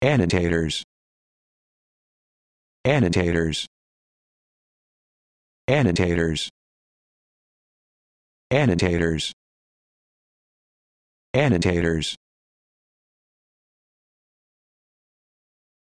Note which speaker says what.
Speaker 1: annotators annotators annotators annotators annotators